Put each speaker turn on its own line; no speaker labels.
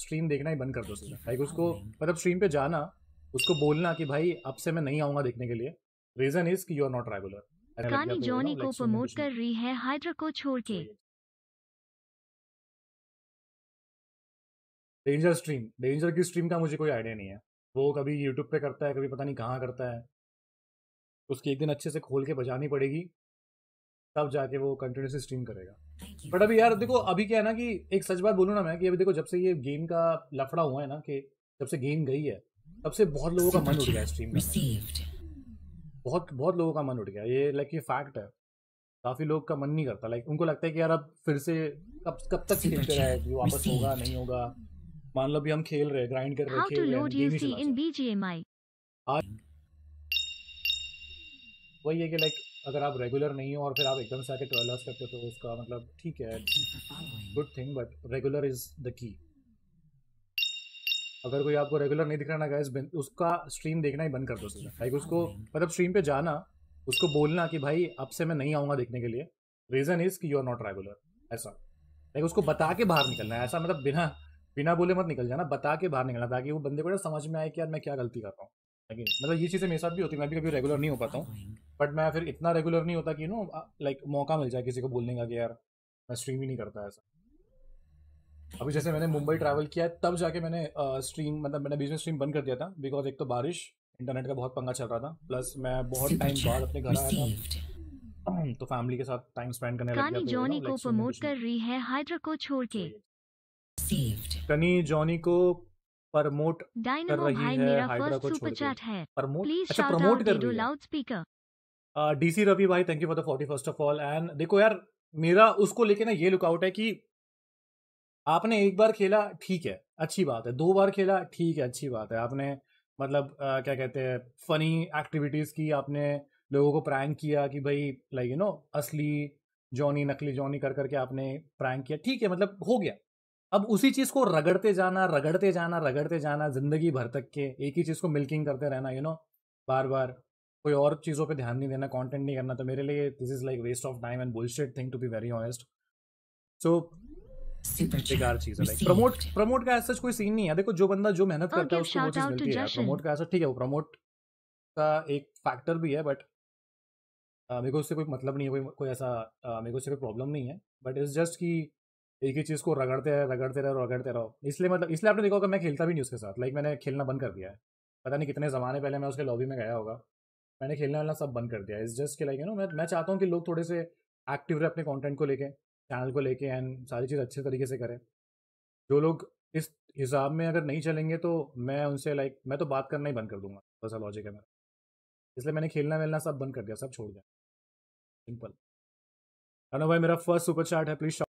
stream देखना ही बंद कर दो लाइक हाँ, उसको मतलब स्ट्रीम पे जाना उसको बोलना कि भाई अब से मैं नहीं आऊंगा देखने के लिए रीजन इज कि यू आर नॉट रेगुलर कानी जॉनी को प्रमोट कर रही है हाइड्रा को छोड़ के डेंजर स्ट्रीम डेंजर की स्ट्रीम का मुझे कोई आइडिया नहीं है वो कभी यूट्यूब पे करता है कभी पता नहीं कहाँ करता है उसकी एक दिन अच्छे से खोल के बजानी पड़ेगी तब जाके वो कंटिन्यूसली स्ट्रीम करेगा बट अभी यार देखो अभी क्या है ना कि एक सच बात बोलूँ ना मैं कि अभी देखो जब से ये गेम का लफड़ा हुआ है ना कि जब से गेम गई है तब से बहुत लोगों का मन उठ गया स्ट्रीम में बहुत बहुत लोगों का मन उठ गया ये लाइक ये फैक्ट है काफ़ी लोग का मन नहीं करता लाइक उनको लगता है कि यार अब फिर से कब कब तक खेलते रहे कि वापस होगा नहीं होगा मान लो भी हम खेल रहे ग्राइंड कर रहे खेल रहे वही है कि लाइक अगर आप रेगुलर नहीं हो और फिर आप एकदम से आके ट्वेल्व आवर्स करते हो तो उसका मतलब ठीक है good thing but regular is the की अगर कोई आपको रेगुलर नहीं दिख रहा ना गाइस उसका स्ट्रीम देखना ही बंद कर दो लाइक उसको मतलब स्ट्रीम पे जाना उसको बोलना कि भाई अब से मैं नहीं आऊँगा देखने के लिए रीज़न इज़ कि यू आर नॉट रेगुलर ऐसा लाइक उसको बता के बाहर निकलना है ऐसा मतलब बिना बिना बोले मत निकल जाना बता के बाहर निकलना ताकि वो बंदे को समझ में आए कि यार मैं क्या गलती कर रहा हूँ मतलब ये चीज़ें मेरे साथ भी होती है मैं भी कभी रेगुलर नहीं हो पाता हूँ बट मैं फिर इतना रेगुलर नहीं होता कि यू नो लाइक मौका मिल जाए किसी को बोलने का कि यार मैं स्ट्रीम ही नहीं करता ऐसा अभी जैसे मैंने मुंबई ट्रैवल किया है तब जाके मैंने स्ट्रीम uh, मतलब मैंने बिजनेस स्ट्रीम बंद कर दिया था बिकॉज एक तो बारिश इंटरनेट का बहुत पंगा चल रहा था प्लस मैं बहुत टाइम बाद अपने घर आया था तो फैमिली के साथ टाइम स्पेंड करने लगा जॉनी तो को प्रमोट कर रही है हाइड्रा को छोड़ के कनी जॉनी को प्रमोट कर अच्छा, रही है हाइड्रा को छोड़ के प्रमोट अच्छा प्रमोट कर रही है लाउडस्पीकर डीसी रवि भाई thank you for the forty first of all and देखो यार मेरा उसको लेके ना ये लुकआउट है कि आपने एक बार खेला ठीक है अच्छी बात है दो बार खेला ठीक है अच्छी बात है आपने मतलब आ, uh, क्या कहते हैं फनी एक्टिविटीज़ की आपने लोगों को प्रैंक किया कि भाई लाइक यू नो असली जॉनी नकली जॉनी कर करके आपने प्रैंक किया ठीक है मतलब हो गया अब उसी चीज़ को रगड़ते जाना रगड़ते जाना रगड़ते जाना जिंदगी भर तक के एक ही चीज़ को मिल्किंग करते रहना यू नो बार बार कोई और चीज़ों पे ध्यान नहीं देना कंटेंट नहीं करना तो मेरे लिए this is like waste of time and bullshit thing to be very honest so बेकार चीज है लाइक प्रमोट प्रमोट का ऐसा कोई सीन नहीं है देखो जो बंदा जो मेहनत करता है उसको वो चीज मिलती है प्रमोट का ऐसा ठीक है वो प्रमोट का एक फैक्टर भी है बट मेरे को उससे कोई मतलब नहीं है कोई कोई ऐसा मेरे को उससे कोई प्रॉब्लम नहीं है बट इट्स जस्ट कि एक ही चीज़ को रगड़ते रहे रगड़ते रहो रगड़ते रहो इसलिए मतलब इसलिए आपने देखा होगा मैं खेलता भी नहीं उसके साथ लाइक मैंने खेलना बंद कर दिया है पता नहीं कितने ज़माने पहले मैं उसके लॉबी में गया होगा मैंने खेलना वाला सब बंद कर दिया इस जस्ट के लाइक यू नो मैं मैं चाहता हूँ कि लोग थोड़े से एक्टिव रहे अपने कॉन्टेंट को लेके चैनल को लेके एंड सारी चीज़ अच्छे तरीके से करें जो लोग इस हिसाब में अगर नहीं चलेंगे तो मैं उनसे लाइक like, मैं तो बात करना ही बंद कर दूंगा बस लॉजिक है मेरा इसलिए मैंने खेलना वेलना सब बंद कर दिया सब छोड़ दिया सिंपल अनु भाई मेरा फर्स्ट सुपर चार्ट है प्लीज़